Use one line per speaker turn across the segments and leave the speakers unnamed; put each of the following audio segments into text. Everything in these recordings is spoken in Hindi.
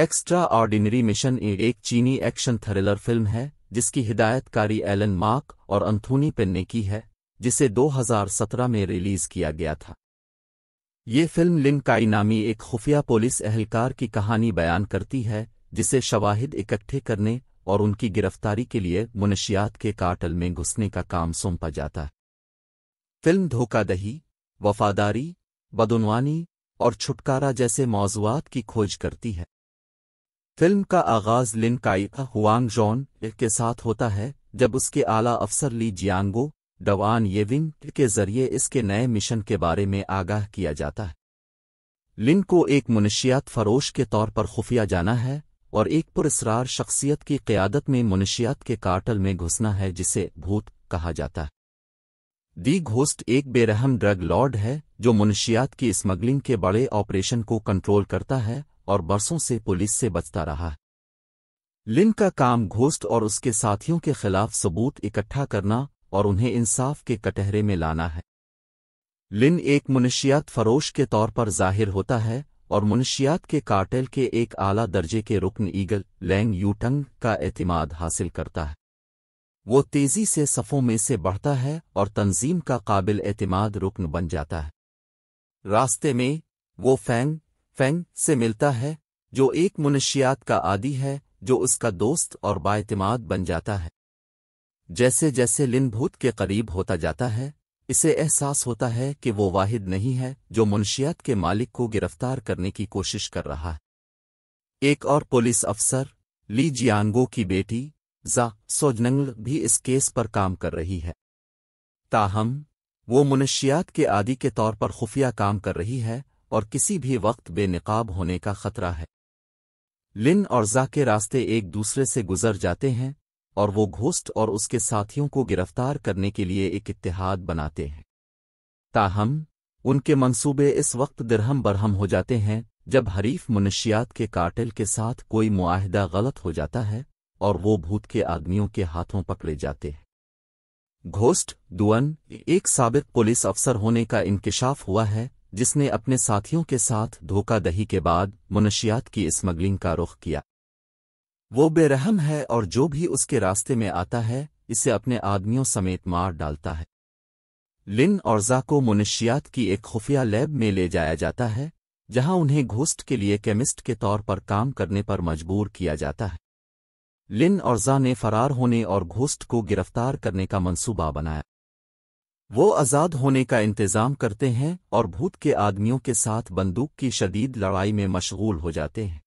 एक्स्ट्रा ऑर्डिनरी मिशन एक चीनी एक्शन थ्रिलर फिल्म है जिसकी हिदायतकारी एलन मार्क और अंथोनी ने की है जिसे 2017 में रिलीज किया गया था ये फिल्म लिनकाई नामी एक खुफिया पुलिस एहलकार की कहानी बयान करती है जिसे शवाहिद इकट्ठे करने और उनकी गिरफ्तारी के लिए मुनशियात के काटल में घुसने का काम सौंपा जाता है फिल्म धोखादही वफादारी बदनवानी और छुटकारा जैसे मौजूद की खोज करती है फिल्म का आगाज लिन काइका हुआंग जॉन के साथ होता है जब उसके आला अफसर ली जियांगो डवान येविंग के जरिए इसके नए मिशन के बारे में आगाह किया जाता है लिन को एक मुनशियात फरोश के तौर पर खुफिया जाना है और एक पुरस्ार शख्सियत की क्यादत में मुनशियात के कार्टल में घुसना है जिसे भूत कहा जाता है दी घोस्ट एक बेरहम ड्रग लॉर्ड है जो मुनशियात की स्मगलिंग के बड़े ऑपरेशन को कंट्रोल करता है और बरसों से पुलिस से बचता रहा है लिन का काम घोस्ट और उसके साथियों के खिलाफ सबूत इकट्ठा करना और उन्हें इंसाफ के कटहरे में लाना है लिन एक मुनशियात फरोश के तौर पर जाहिर होता है और मुनशियात के कार्टेल के एक आला दर्जे के रुकन ईगल लैंग यूटंग का एतमाद हासिल करता है वो तेजी से सफ़ों में से बढ़ता है और तंजीम का काबिल एतमाद रुकन बन जाता है रास्ते में वो फैंग फेंग से मिलता है जो एक मुनशियात का आदि है जो उसका दोस्त और बातमाद बन जाता है जैसे जैसे लिनभूत के करीब होता जाता है इसे एहसास होता है कि वो वाहिद नहीं है जो मुनशियात के मालिक को गिरफ्तार करने की कोशिश कर रहा है एक और पुलिस अफसर ली जियांगो की बेटी जा सोजनंगल भी इस केस पर काम कर रही है ताहम वो मुनशियात के आदि के तौर पर खुफिया काम कर रही है और किसी भी वक्त बेनकाब होने का खतरा है लिन और जा के रास्ते एक दूसरे से गुजर जाते हैं और वो घोस्ट और उसके साथियों को गिरफ्तार करने के लिए एक इतिहाद बनाते हैं ताहम उनके मंसूबे इस वक्त दिरहम बरहम हो जाते हैं जब हरीफ मुनशियात के कार्टेल के साथ कोई मुआहदा गलत हो जाता है और वो भूत के आदमियों के हाथों पकड़े जाते हैं घोस्ट दुअन एक सबक पुलिस अफसर होने का इंकशाफ हुआ है जिसने अपने साथियों के साथ धोखादही के बाद मुनशियात की स्मगलिंग का रुख किया वो बेरहम है और जो भी उसके रास्ते में आता है इसे अपने आदमियों समेत मार डालता है लिन और जा को मनुष्यात की एक खुफिया लैब में ले जाया जाता है जहां उन्हें घोस्ट के लिए केमिस्ट के तौर पर काम करने पर मजबूर किया जाता है लिन और जा ने फरार होने और घोस्ट को गिरफ्तार करने का मंसूबा बनाया वो आज़ाद होने का इंतज़ाम करते हैं और भूत के आदमियों के साथ बंदूक की शदीद लड़ाई में मशगूल हो जाते हैं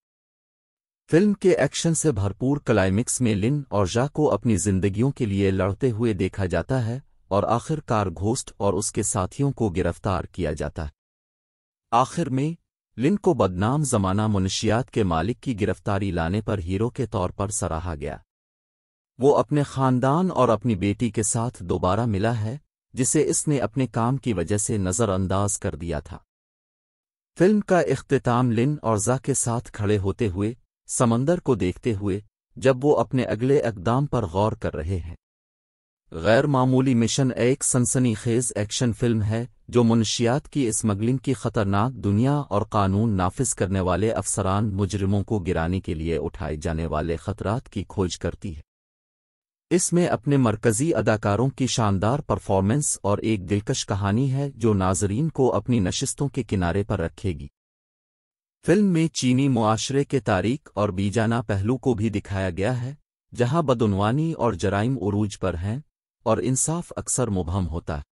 फिल्म के एक्शन से भरपूर क्लाइमिक्स में लिन और जा को अपनी जिंदगियों के लिए लड़ते हुए देखा जाता है और आखिरकार घोस्ट और उसके साथियों को गिरफ्तार किया जाता है आखिर में लिन को बदनाम जमाना मुनशियात के मालिक की गिरफ्तारी लाने पर हीरो के तौर पर सराहा गया वो अपने खानदान और अपनी बेटी के साथ दोबारा मिला है जिसे इसने अपने काम की वजह से नज़रअंदाज कर दिया था फिल्म का अख्ताम लिन और जा के साथ खड़े होते हुए समंदर को देखते हुए जब वो अपने अगले अकदाम पर गौर कर रहे हैं गैर मामूली मिशन एक सनसनी खेज एक्शन फिल्म है जो मुंशियात की स्मगलिंग की खतरनाक दुनिया और कानून नाफिज करने वाले अफसरान मुजरिमों को गिराने के लिए उठाए जाने वाले खतरात की खोज करती है इसमें अपने मरकजी अदाकारों की शानदार परफॉर्मेंस और एक दिलकश कहानी है जो नाजरीन को अपनी नशस्तों के किनारे पर रखेगी फिल्म में चीनी मुआशरे के तारीख और बीजाना पहलू को भी दिखाया गया है जहां बदनवानी और जराइम उरूज पर हैं और इंसाफ अक्सर मुबहम होता है